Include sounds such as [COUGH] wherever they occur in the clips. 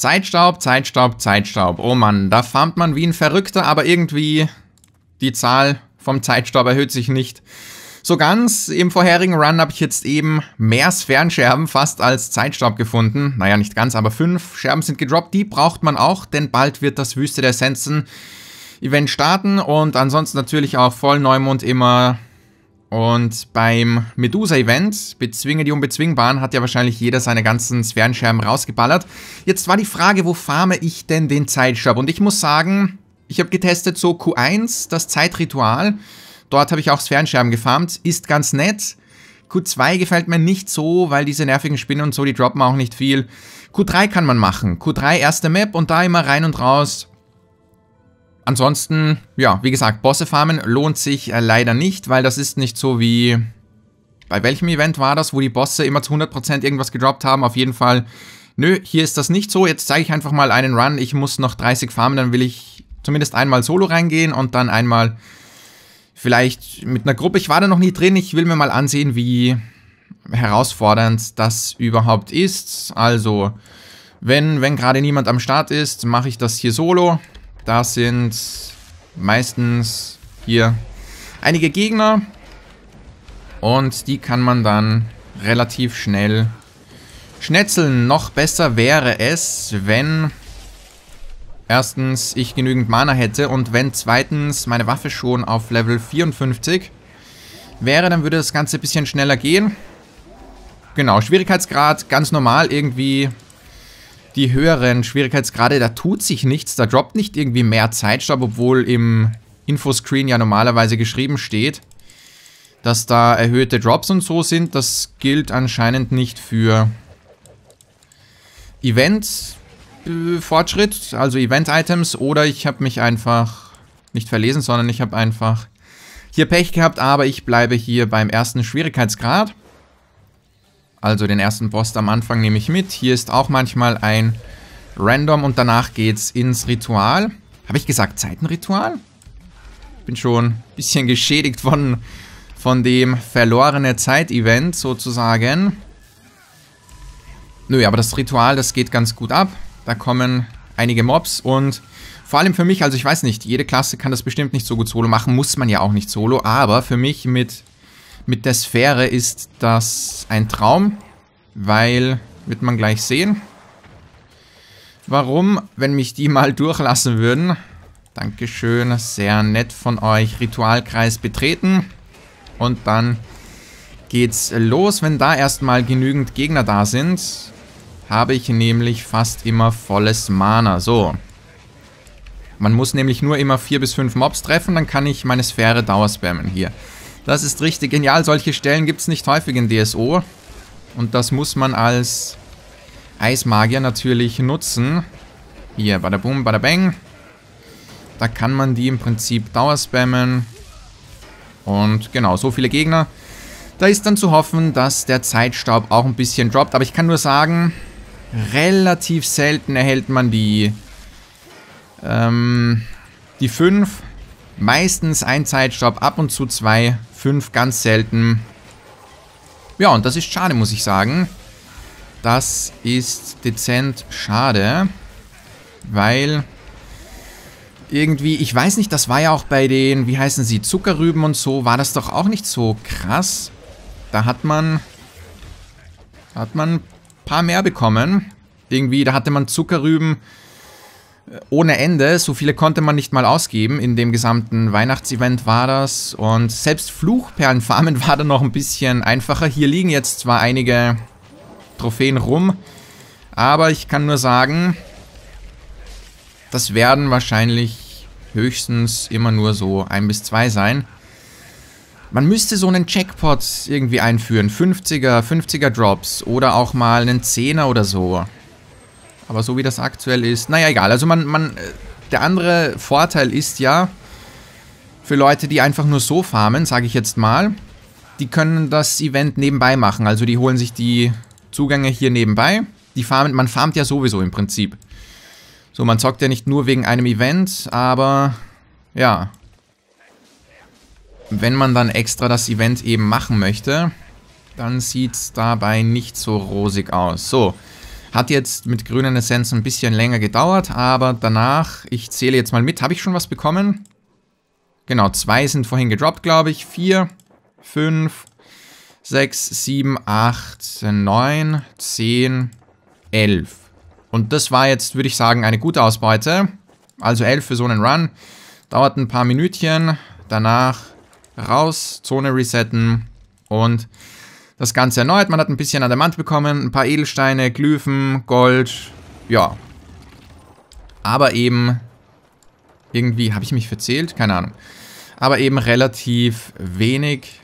Zeitstaub, Zeitstaub, Zeitstaub. Oh Mann, da farmt man wie ein Verrückter, aber irgendwie die Zahl vom Zeitstaub erhöht sich nicht. So ganz, im vorherigen Run habe ich jetzt eben mehr Sphärenscherben fast als Zeitstaub gefunden. Naja, nicht ganz, aber fünf Scherben sind gedroppt. Die braucht man auch, denn bald wird das Wüste der Sensen Event starten und ansonsten natürlich auch Vollneumond immer und beim Medusa-Event, Bezwinge die Unbezwingbaren, hat ja wahrscheinlich jeder seine ganzen Sphärenscherben rausgeballert. Jetzt war die Frage, wo farme ich denn den Zeitstab? Und ich muss sagen, ich habe getestet so Q1, das Zeitritual. Dort habe ich auch Sphärenscherben gefarmt, ist ganz nett. Q2 gefällt mir nicht so, weil diese nervigen Spinnen und so, die droppen auch nicht viel. Q3 kann man machen. Q3 erste Map und da immer rein und raus Ansonsten, ja, wie gesagt, Bosse farmen lohnt sich äh, leider nicht, weil das ist nicht so wie... Bei welchem Event war das, wo die Bosse immer zu 100% irgendwas gedroppt haben? Auf jeden Fall, nö, hier ist das nicht so. Jetzt zeige ich einfach mal einen Run. Ich muss noch 30 farmen, dann will ich zumindest einmal solo reingehen und dann einmal vielleicht mit einer Gruppe. Ich war da noch nie drin. Ich will mir mal ansehen, wie herausfordernd das überhaupt ist. Also, wenn, wenn gerade niemand am Start ist, mache ich das hier solo. Da sind meistens hier einige Gegner. Und die kann man dann relativ schnell schnetzeln. Noch besser wäre es, wenn erstens ich genügend Mana hätte und wenn zweitens meine Waffe schon auf Level 54 wäre, dann würde das Ganze ein bisschen schneller gehen. Genau, Schwierigkeitsgrad ganz normal irgendwie die höheren Schwierigkeitsgrade, da tut sich nichts, da droppt nicht irgendwie mehr Zeitstab, obwohl im Infoscreen ja normalerweise geschrieben steht, dass da erhöhte Drops und so sind. Das gilt anscheinend nicht für Event-Fortschritt, äh, also Event-Items, oder ich habe mich einfach nicht verlesen, sondern ich habe einfach hier Pech gehabt, aber ich bleibe hier beim ersten Schwierigkeitsgrad. Also den ersten Boss am Anfang nehme ich mit. Hier ist auch manchmal ein Random und danach geht's ins Ritual. Habe ich gesagt Zeitenritual? Bin schon ein bisschen geschädigt von, von dem verlorene Zeit-Event sozusagen. Nö, aber das Ritual, das geht ganz gut ab. Da kommen einige Mobs und vor allem für mich, also ich weiß nicht, jede Klasse kann das bestimmt nicht so gut solo machen, muss man ja auch nicht solo, aber für mich mit mit der Sphäre ist das ein Traum, weil, wird man gleich sehen, warum, wenn mich die mal [LAUGHS] durchlassen würden. Dankeschön, sehr nett von euch. Ritualkreis betreten und dann geht's los. Wenn da erstmal genügend Gegner da sind, habe ich nämlich fast immer volles Mana. So. Man muss nämlich nur immer vier bis fünf Mobs treffen, dann kann ich meine Sphäre Dauer spammen. Hier. Das ist richtig genial. Solche Stellen gibt es nicht häufig in DSO. Und das muss man als Eismagier natürlich nutzen. Hier, bada boom, bada bang. Da kann man die im Prinzip dauerspammen. Und genau, so viele Gegner. Da ist dann zu hoffen, dass der Zeitstaub auch ein bisschen droppt. Aber ich kann nur sagen, relativ selten erhält man die, ähm, die 5. Meistens ein Zeitstaub, ab und zu zwei. Fünf ganz selten. Ja, und das ist schade, muss ich sagen. Das ist dezent schade, weil irgendwie, ich weiß nicht, das war ja auch bei den, wie heißen sie, Zuckerrüben und so, war das doch auch nicht so krass. Da hat man, da hat man ein paar mehr bekommen. Irgendwie, da hatte man Zuckerrüben, ohne Ende. So viele konnte man nicht mal ausgeben. In dem gesamten Weihnachtsevent war das. Und selbst Fluchperlenfarmen [LAUGHS] war da noch ein bisschen einfacher. Hier liegen jetzt zwar einige Trophäen rum, aber ich kann nur sagen, das werden wahrscheinlich höchstens immer nur so ein bis zwei sein. Man müsste so einen Checkpot irgendwie einführen. 50er, 50er Drops oder auch mal einen 10er oder so. Aber so wie das aktuell ist, naja, egal. Also man, man, äh, der andere Vorteil ist ja, für Leute, die einfach nur so farmen, sage ich jetzt mal, die können das Event nebenbei machen. Also die holen sich die Zugänge hier nebenbei. Die farmen, man farmt ja sowieso im Prinzip. So, man zockt ja nicht nur wegen einem Event, aber ja. Wenn man dann extra das Event eben machen möchte, dann sieht es dabei nicht so rosig aus. So, hat jetzt mit grünen Essenzen ein bisschen länger gedauert, aber danach, ich zähle jetzt mal mit, habe ich schon was bekommen? Genau, zwei sind vorhin gedroppt, glaube ich. Vier, fünf, sechs, sieben, acht, neun, zehn, elf. Und das war jetzt, würde ich sagen, eine gute Ausbeute. Also elf für so einen Run. Dauert ein paar Minütchen. Danach raus, Zone resetten und das Ganze erneut. Man hat ein bisschen Adamant bekommen, ein paar Edelsteine, Glyphen, Gold, ja. Aber eben, irgendwie, habe ich mich verzählt? Keine Ahnung. Aber eben relativ wenig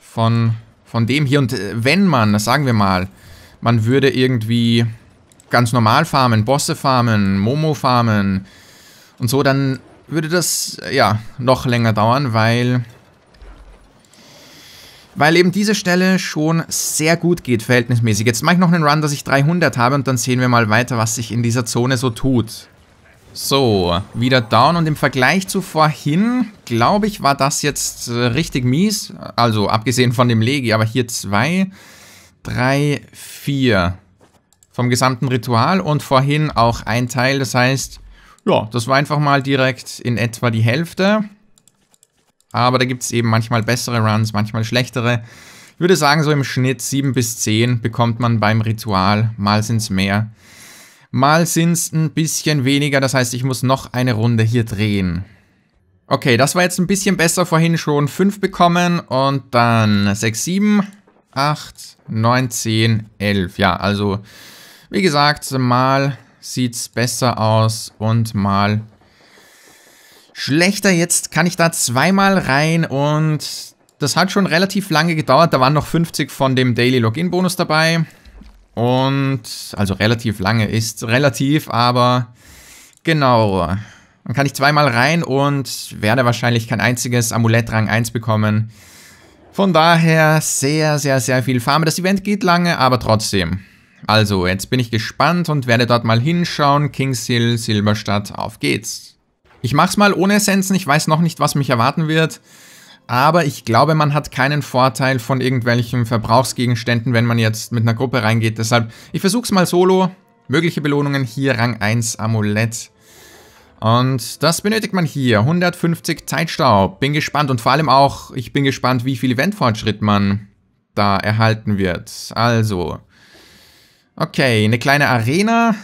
von, von dem hier. Und äh, wenn man, sagen wir mal, man würde irgendwie ganz normal farmen, Bosse farmen, Momo farmen und so, dann würde das, ja, noch länger dauern, weil weil eben diese Stelle schon sehr gut geht, verhältnismäßig. Jetzt mache ich noch einen Run, dass ich 300 habe und dann sehen wir mal weiter, was sich in dieser Zone so tut. So, wieder down und im Vergleich zu vorhin, glaube ich, war das jetzt äh, richtig mies. Also, abgesehen von dem Legi, aber hier 2, 3, 4 vom gesamten Ritual und vorhin auch ein Teil. Das heißt, ja, das war einfach mal direkt in etwa die Hälfte. Aber da gibt es eben manchmal bessere Runs, manchmal schlechtere. Ich würde sagen, so im Schnitt 7 bis 10 bekommt man beim Ritual. Mal sind es mehr, mal sind es ein bisschen weniger. Das heißt, ich muss noch eine Runde hier drehen. Okay, das war jetzt ein bisschen besser. Vorhin schon 5 bekommen und dann 6, 7, 8, 9, 10, 11. Ja, also wie gesagt, mal sieht es besser aus und mal schlechter. Jetzt kann ich da zweimal rein und das hat schon relativ lange gedauert. Da waren noch 50 von dem Daily Login Bonus dabei. Und, also relativ lange ist relativ, aber genau. Dann kann ich zweimal rein und werde wahrscheinlich kein einziges Amulett Rang 1 bekommen. Von daher sehr, sehr, sehr viel Farme. Das Event geht lange, aber trotzdem. Also, jetzt bin ich gespannt und werde dort mal hinschauen. Kings Hill, Silberstadt, auf geht's. Ich mach's mal ohne Essenzen, ich weiß noch nicht, was mich erwarten wird. Aber ich glaube, man hat keinen Vorteil von irgendwelchen Verbrauchsgegenständen, wenn man jetzt mit einer Gruppe reingeht. Deshalb, ich versuch's mal solo. Mögliche Belohnungen hier, Rang 1 Amulett. Und das benötigt man hier. 150 Zeitstaub. Bin gespannt und vor allem auch, ich bin gespannt, wie viel Eventfortschritt man da erhalten wird. Also. Okay, eine kleine Arena.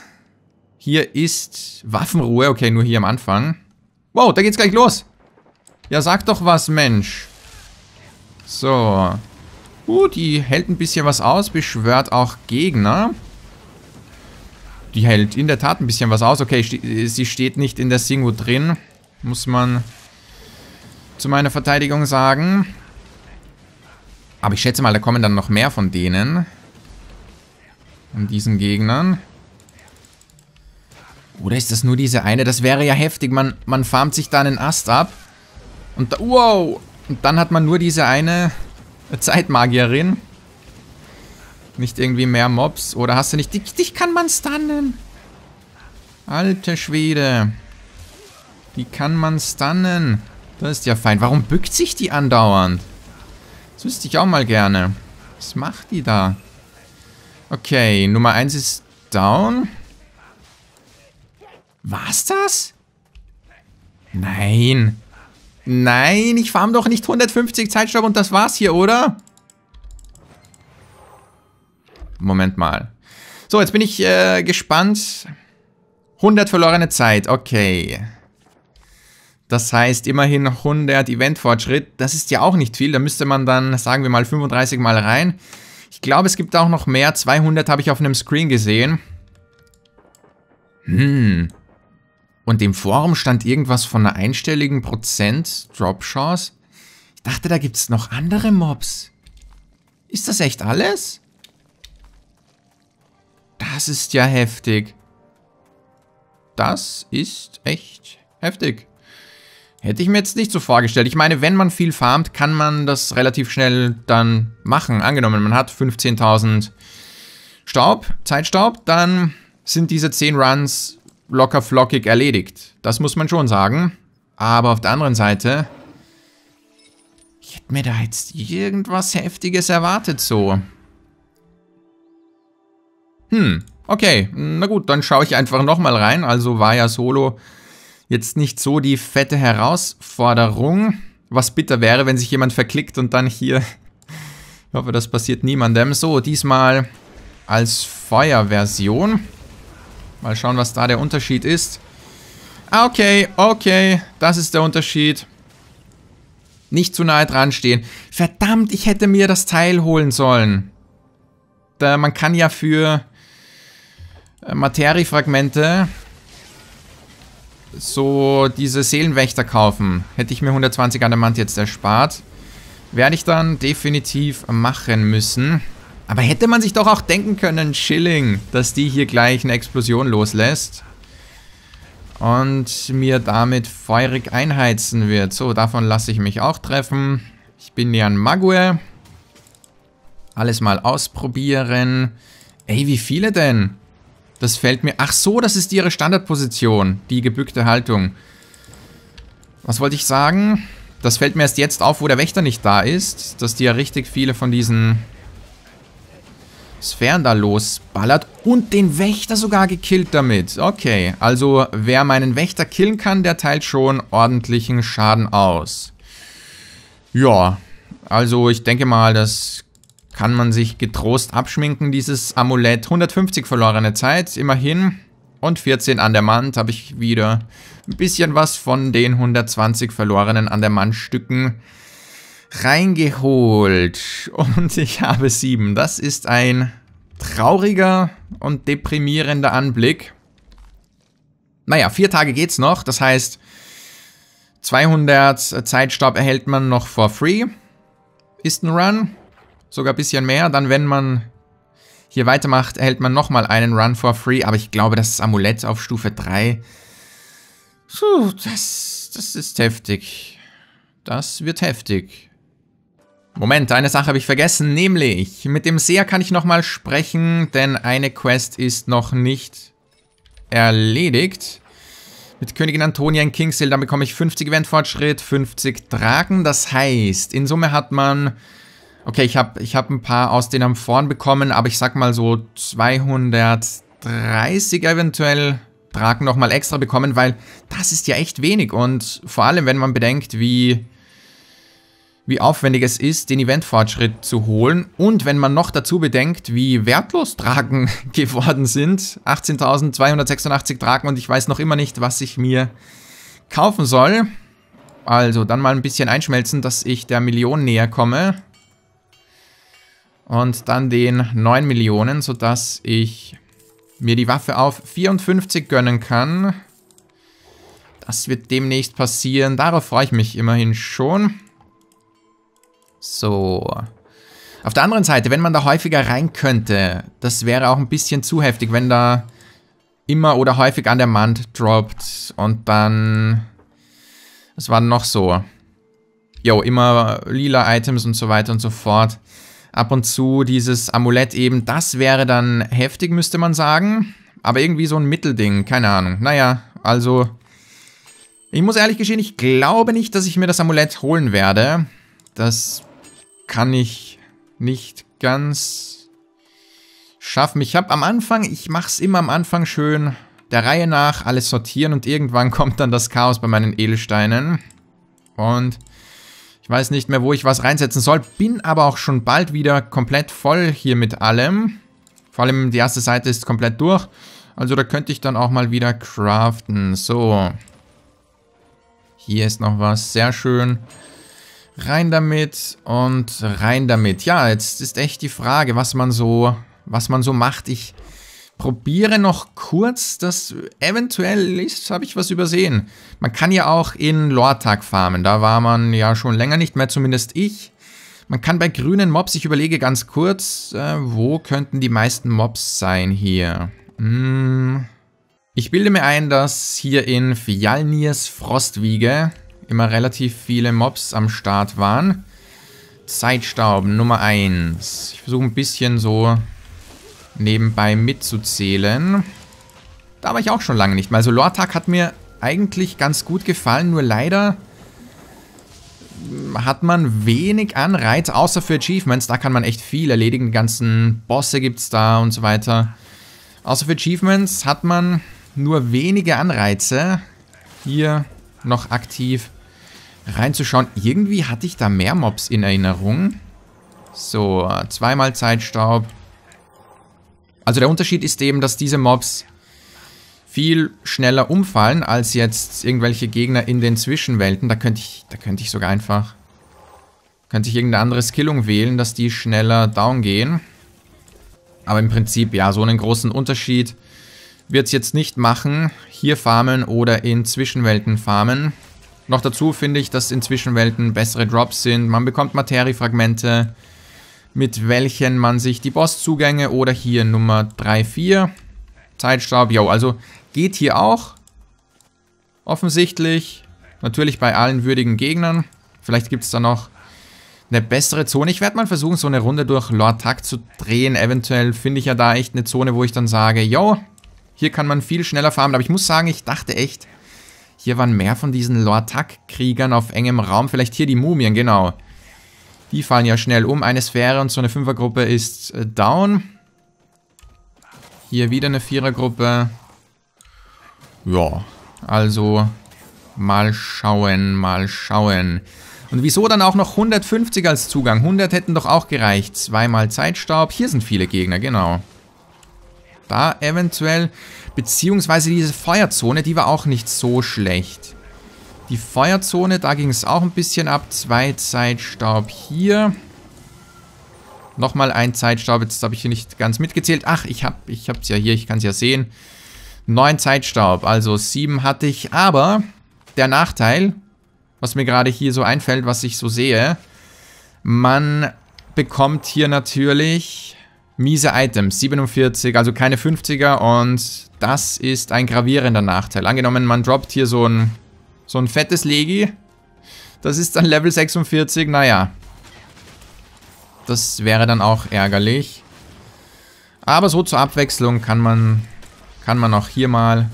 Hier ist Waffenruhe. Okay, nur hier am Anfang. Wow, da geht's gleich los. Ja, sag doch was, Mensch. So. Uh, die hält ein bisschen was aus, beschwört auch Gegner. Die hält in der Tat ein bisschen was aus. Okay, sie steht nicht in der Singo drin. Muss man zu meiner Verteidigung sagen. Aber ich schätze mal, da kommen dann noch mehr von denen. Von diesen Gegnern. Oder ist das nur diese eine? Das wäre ja heftig. Man, man farmt sich da einen Ast ab. Und da, wow. Und dann hat man nur diese eine Zeitmagierin. Nicht irgendwie mehr Mobs. Oder hast du nicht... Dich, dich kann man stunnen. Alte Schwede. Die kann man stunnen. Das ist ja fein. Warum bückt sich die andauernd? Das wüsste ich auch mal gerne. Was macht die da? Okay, Nummer 1 ist down. War's das? Nein. Nein, ich farm doch nicht 150 Zeitstopp und das war's hier, oder? Moment mal. So, jetzt bin ich äh, gespannt. 100 verlorene Zeit, okay. Das heißt immerhin 100 Eventfortschritt. Das ist ja auch nicht viel. Da müsste man dann, sagen wir mal, 35 Mal rein. Ich glaube, es gibt auch noch mehr. 200 habe ich auf einem Screen gesehen. Hm. Und im Forum stand irgendwas von einer einstelligen Prozent Dropchance. Ich dachte, da gibt es noch andere Mobs. Ist das echt alles? Das ist ja heftig. Das ist echt heftig. Hätte ich mir jetzt nicht so vorgestellt. Ich meine, wenn man viel farmt, kann man das relativ schnell dann machen. Angenommen, man hat 15.000 Staub, Zeitstaub, dann sind diese 10 Runs locker flockig erledigt. Das muss man schon sagen. Aber auf der anderen Seite, ich hätte mir da jetzt irgendwas Heftiges erwartet so. Hm, okay. Na gut, dann schaue ich einfach nochmal rein. Also war ja Solo jetzt nicht so die fette Herausforderung. Was bitter wäre, wenn sich jemand verklickt und dann hier... [LAUGHS] ich hoffe, das passiert niemandem. So, diesmal als Feuerversion. version Mal schauen, was da der Unterschied ist. Ah, okay, okay, das ist der Unterschied. Nicht zu nahe dran stehen. Verdammt, ich hätte mir das Teil holen sollen. Da, man kann ja für äh, Materiefragmente so diese Seelenwächter kaufen. Hätte ich mir 120 Adamant jetzt erspart. Werde ich dann definitiv machen müssen. Aber hätte man sich doch auch denken können, Schilling, dass die hier gleich eine Explosion loslässt. Und mir damit feurig einheizen wird. So, davon lasse ich mich auch treffen. Ich bin ja ein Mague. Alles mal ausprobieren. Ey, wie viele denn? Das fällt mir... Ach so, das ist ihre Standardposition. Die gebückte Haltung. Was wollte ich sagen? Das fällt mir erst jetzt auf, wo der Wächter nicht da ist. Dass die ja richtig viele von diesen Sphären da losballert und den Wächter sogar gekillt damit. Okay, also wer meinen Wächter killen kann, der teilt schon ordentlichen Schaden aus. Ja, also ich denke mal, das kann man sich getrost abschminken, dieses Amulett. 150 verlorene Zeit, immerhin. Und 14 an der Mann habe ich wieder ein bisschen was von den 120 verlorenen an der Mann Stücken reingeholt. Und ich habe sieben. Das ist ein trauriger und deprimierender Anblick. Naja, vier Tage geht's noch. Das heißt, 200 Zeitstopp erhält man noch for free. Ist ein Run. Sogar ein bisschen mehr. Dann, wenn man hier weitermacht, erhält man nochmal einen Run for free. Aber ich glaube, das Amulett auf Stufe 3. Puh, das, das ist heftig. Das wird heftig. Moment, eine Sache habe ich vergessen, nämlich mit dem Seher kann ich nochmal sprechen, denn eine Quest ist noch nicht erledigt. Mit Königin Antonia in Kingsale, dann bekomme ich 50 Eventfortschritt, 50 Drachen. Das heißt, in Summe hat man... Okay, ich habe ich hab ein paar aus den Amphoren bekommen, aber ich sag mal so 230 eventuell Drachen nochmal extra bekommen, weil das ist ja echt wenig. Und vor allem, wenn man bedenkt, wie wie aufwendig es ist, den Eventfortschritt zu holen. Und wenn man noch dazu bedenkt, wie wertlos Draken [LAUGHS] geworden sind, 18.286 Draken und ich weiß noch immer nicht, was ich mir kaufen soll. Also dann mal ein bisschen einschmelzen, dass ich der Million näher komme. Und dann den 9 Millionen, sodass ich mir die Waffe auf 54 gönnen kann. Das wird demnächst passieren. Darauf freue ich mich immerhin schon. So. Auf der anderen Seite, wenn man da häufiger rein könnte, das wäre auch ein bisschen zu heftig, wenn da immer oder häufig an der Mand droppt und dann... Es war noch so? Jo, immer lila Items und so weiter und so fort. Ab und zu dieses Amulett eben, das wäre dann heftig, müsste man sagen. Aber irgendwie so ein Mittelding, keine Ahnung. Naja, also... Ich muss ehrlich gestehen, ich glaube nicht, dass ich mir das Amulett holen werde. Das kann ich nicht ganz schaffen. Ich habe am Anfang, ich mache es immer am Anfang schön der Reihe nach alles sortieren und irgendwann [LAUGHS] kommt dann das Chaos bei meinen Edelsteinen. Und ich weiß nicht mehr, wo ich was reinsetzen soll, bin aber auch schon bald wieder komplett voll hier mit allem. Vor allem die erste Seite ist komplett durch. Also da könnte ich dann auch mal wieder craften. So. Hier ist noch was. Sehr schön. Rein damit und rein damit. Ja, jetzt ist echt die Frage, was man so, was man so macht. Ich probiere noch kurz, dass eventuell ist, habe ich was übersehen. Man kann ja auch in Lortag farmen, da war man ja schon länger nicht mehr, zumindest ich. Man kann bei grünen Mobs, ich überlege ganz kurz, äh, wo könnten die meisten Mobs sein hier? Hm. Ich bilde mir ein, dass hier in Fjalnirs Frostwiege immer relativ viele Mobs am Start waren. Zeitstaub Nummer 1. Ich versuche ein bisschen so nebenbei mitzuzählen. Da war ich auch schon lange nicht mehr. Also Lortag hat mir eigentlich ganz gut gefallen, nur leider hat man wenig Anreiz, außer für Achievements. Da kann man echt viel erledigen. Die ganzen Bosse gibt es da und so weiter. Außer für Achievements hat man nur wenige Anreize, hier noch aktiv reinzuschauen. Irgendwie hatte ich da mehr Mobs in Erinnerung. So, zweimal Zeitstaub. Also der Unterschied ist eben, dass diese Mobs viel schneller umfallen als jetzt irgendwelche Gegner in den Zwischenwelten. Da könnte ich, da könnte ich sogar einfach, könnte ich irgendeine andere Skillung wählen, dass die schneller down gehen. Aber im Prinzip, ja, so einen großen Unterschied wird es jetzt nicht machen. Hier farmen oder in Zwischenwelten farmen. Noch dazu finde ich, dass in Zwischenwelten bessere Drops sind. Man bekommt Materiefragmente, mit welchen man sich die Bosszugänge oder hier Nummer 3, 4, Zeitstaub, yo, also geht hier auch. Offensichtlich, natürlich bei allen würdigen Gegnern. Vielleicht gibt es da noch eine bessere Zone. Ich werde mal versuchen, so eine Runde durch Lord Tuck zu drehen. Eventuell finde ich ja da echt eine Zone, wo ich dann sage, yo, hier kann man viel schneller farmen. Aber ich muss sagen, ich dachte echt, hier waren mehr von diesen Lortak-Kriegern auf engem Raum. Vielleicht hier die Mumien, genau. Die fallen ja schnell um. Eine Sphäre und so eine Fünfergruppe ist äh, down. Hier wieder eine Vierergruppe. Ja, also mal schauen, mal schauen. Und wieso dann auch noch 150 als Zugang? 100 hätten doch auch gereicht. Zweimal Zeitstaub. Hier sind viele Gegner, genau da eventuell. Beziehungsweise diese Feuerzone, die war auch nicht so schlecht. Die Feuerzone, da ging es auch ein bisschen ab. Zwei Zeitstaub hier. Nochmal ein Zeitstaub, jetzt habe ich hier nicht ganz mitgezählt. Ach, ich habe ich es ja hier, ich kann es ja sehen. Neun Zeitstaub, also sieben hatte ich. Aber der Nachteil, was mir gerade hier so einfällt, was ich so sehe, man bekommt hier natürlich miese Items, 47, also keine 50er und das ist ein gravierender Nachteil. Angenommen, man droppt hier so ein, so ein fettes Legi, das ist dann Level 46, naja. Das wäre dann auch ärgerlich. Aber so zur Abwechslung kann man, kann man auch hier mal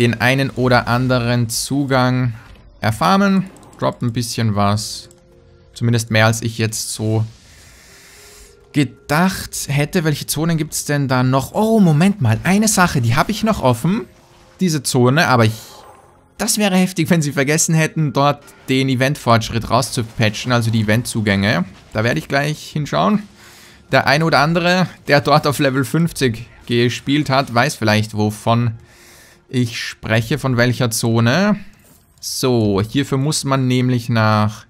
den einen oder anderen Zugang erfarmen. Droppt ein bisschen was. Zumindest mehr als ich jetzt so gedacht hätte, welche Zonen gibt es denn da noch? Oh, Moment mal, eine Sache, die habe ich noch offen, diese Zone, aber ich, das wäre heftig, wenn sie vergessen hätten, dort den Eventfortschritt rauszupatchen, also die Eventzugänge. Da werde ich gleich hinschauen. Der eine oder andere, der dort auf Level 50 gespielt hat, weiß vielleicht, wovon ich spreche, von welcher Zone. So, hierfür muss man nämlich nach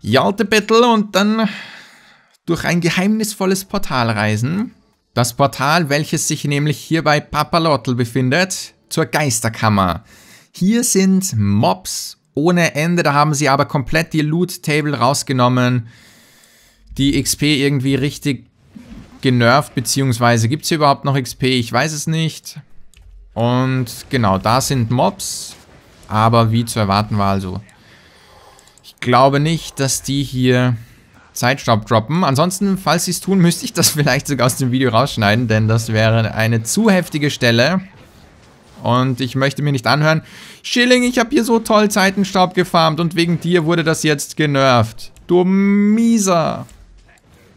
Jaltebettel und dann durch ein geheimnisvolles Portal reisen. Das Portal, welches sich nämlich hier bei Papalotl befindet, zur Geisterkammer. Hier sind Mobs ohne Ende, da haben sie aber komplett die Loot-Table rausgenommen. Die XP irgendwie richtig genervt, beziehungsweise gibt es hier überhaupt noch XP? Ich weiß es nicht. Und genau, da sind Mobs, aber wie zu erwarten war also. Ich glaube nicht, dass die hier Zeitstopp droppen. Ansonsten, falls sie es tun, müsste ich das [LAUGHS] vielleicht sogar aus dem Video rausschneiden, denn das wäre eine zu heftige Stelle. Und ich möchte mir nicht anhören, Schilling, ich habe hier so toll Zeitenstaub gefarmt und wegen dir wurde das jetzt genervt. Du Mieser.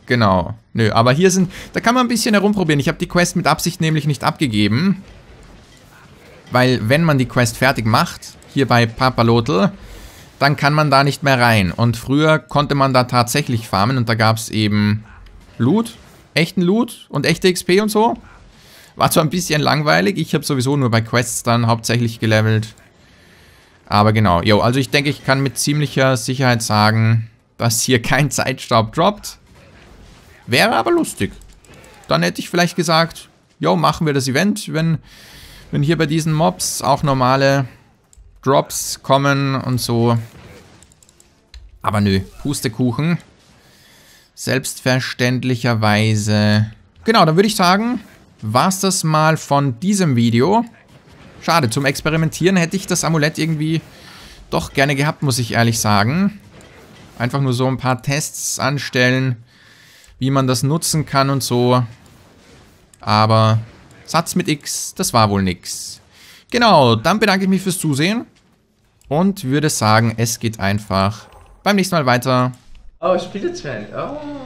Genau. Nö, aber hier sind... Da kann man ein bisschen herumprobieren. Ich habe die Quest mit Absicht nämlich nicht abgegeben. Weil wenn man die Quest fertig macht, hier bei Papalotl, dann kann man da nicht mehr rein. Und früher konnte man da tatsächlich farmen und da gab es eben Loot, echten Loot und echte XP und so. War zwar ein bisschen langweilig, ich habe sowieso nur bei Quests dann hauptsächlich gelevelt. Aber genau, jo, also ich denke, ich kann mit ziemlicher Sicherheit sagen, dass hier [LAUGHS] kein Zeitstaub droppt. Wäre aber lustig. Dann hätte ich vielleicht gesagt, jo, machen wir das Event, wenn, wenn hier bei diesen Mobs auch normale Drops kommen und so. Aber nö, Pustekuchen. Selbstverständlicherweise. Genau, dann würde ich sagen, war es das mal von diesem Video. Schade, zum Experimentieren hätte ich das Amulett irgendwie doch gerne gehabt, muss ich ehrlich sagen. Einfach nur so ein paar Tests anstellen, wie man das nutzen kann und so. Aber Satz mit X, das war wohl nix. Genau, dann bedanke ich mich fürs Zusehen. Und würde sagen, es geht einfach beim nächsten Mal weiter. Oh, Spielezwang. Oh.